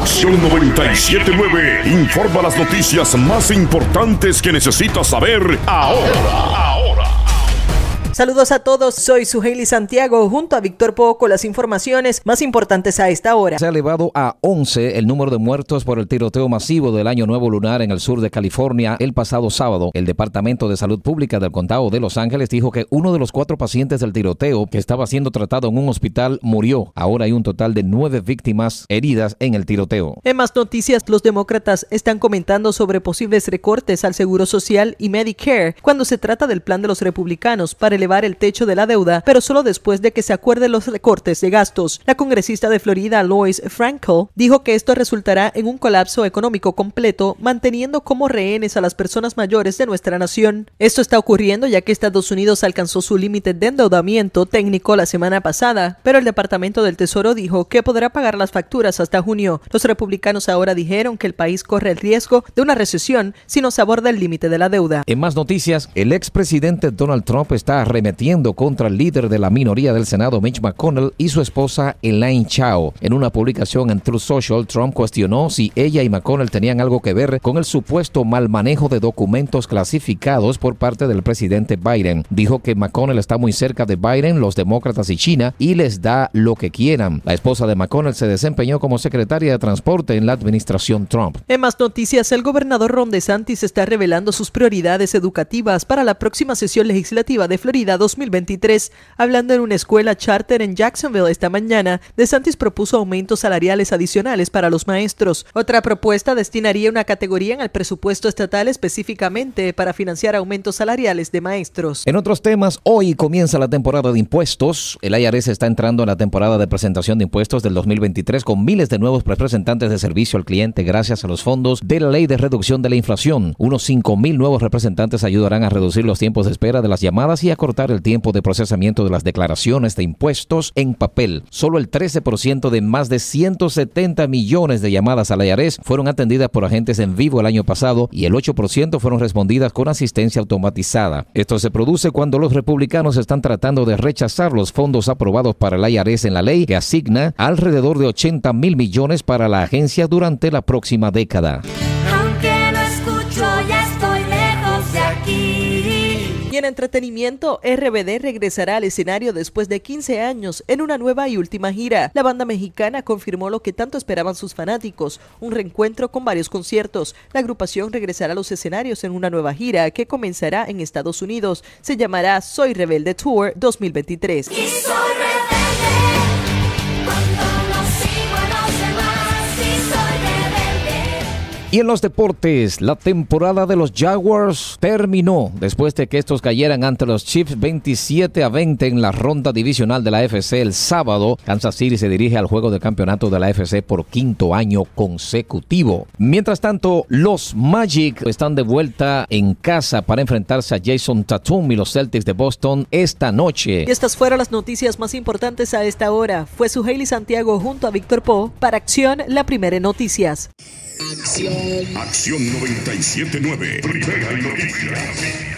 Acción 979 informa las noticias más importantes que necesitas saber ahora. Saludos a todos, soy Suheili Santiago junto a Víctor Poco con las informaciones más importantes a esta hora. Se ha elevado a 11 el número de muertos por el tiroteo masivo del Año Nuevo Lunar en el sur de California el pasado sábado. El Departamento de Salud Pública del Condado de Los Ángeles dijo que uno de los cuatro pacientes del tiroteo que estaba siendo tratado en un hospital murió. Ahora hay un total de nueve víctimas heridas en el tiroteo. En más noticias, los demócratas están comentando sobre posibles recortes al Seguro Social y Medicare cuando se trata del plan de los republicanos para el el techo de la deuda, pero solo después de que se acuerden los recortes de gastos. La congresista de Florida, Lois Frankel, dijo que esto resultará en un colapso económico completo, manteniendo como rehenes a las personas mayores de nuestra nación. Esto está ocurriendo ya que Estados Unidos alcanzó su límite de endeudamiento técnico la semana pasada, pero el Departamento del Tesoro dijo que podrá pagar las facturas hasta junio. Los republicanos ahora dijeron que el país corre el riesgo de una recesión si no se aborda el límite de la deuda. En más noticias, el expresidente Donald Trump está re metiendo contra el líder de la minoría del Senado, Mitch McConnell, y su esposa Elaine Chao. En una publicación en True Social, Trump cuestionó si ella y McConnell tenían algo que ver con el supuesto mal manejo de documentos clasificados por parte del presidente Biden. Dijo que McConnell está muy cerca de Biden, los demócratas y China, y les da lo que quieran. La esposa de McConnell se desempeñó como secretaria de Transporte en la administración Trump. En más noticias, el gobernador Ron DeSantis está revelando sus prioridades educativas para la próxima sesión legislativa de Florida 2023. Hablando en una escuela charter en Jacksonville esta mañana, DeSantis propuso aumentos salariales adicionales para los maestros. Otra propuesta destinaría una categoría en el presupuesto estatal específicamente para financiar aumentos salariales de maestros. En otros temas, hoy comienza la temporada de impuestos. El IRS e está entrando en la temporada de presentación de impuestos del 2023 con miles de nuevos representantes de servicio al cliente gracias a los fondos de la Ley de Reducción de la Inflación. Unos 5.000 nuevos representantes ayudarán a reducir los tiempos de espera de las llamadas y a cortar el tiempo de procesamiento de las declaraciones de impuestos en papel. Solo el 13% de más de 170 millones de llamadas al IARES fueron atendidas por agentes en vivo el año pasado y el 8% fueron respondidas con asistencia automatizada. Esto se produce cuando los republicanos están tratando de rechazar los fondos aprobados para el IARES en la ley que asigna alrededor de 80 mil millones para la agencia durante la próxima década. en entretenimiento, RBD regresará al escenario después de 15 años en una nueva y última gira. La banda mexicana confirmó lo que tanto esperaban sus fanáticos, un reencuentro con varios conciertos. La agrupación regresará a los escenarios en una nueva gira que comenzará en Estados Unidos. Se llamará Soy Rebelde Tour 2023. Y en los deportes, la temporada de los Jaguars terminó después de que estos cayeran ante los Chiefs 27 a 20 en la ronda divisional de la FC el sábado. Kansas City se dirige al juego de campeonato de la FC por quinto año consecutivo. Mientras tanto, los Magic están de vuelta en casa para enfrentarse a Jason Tatum y los Celtics de Boston esta noche. estas fueron las noticias más importantes a esta hora. Fue su Haley Santiago junto a Víctor Poe para Acción, la primera en noticias. Acción. Acción 97.9. Primera noticia.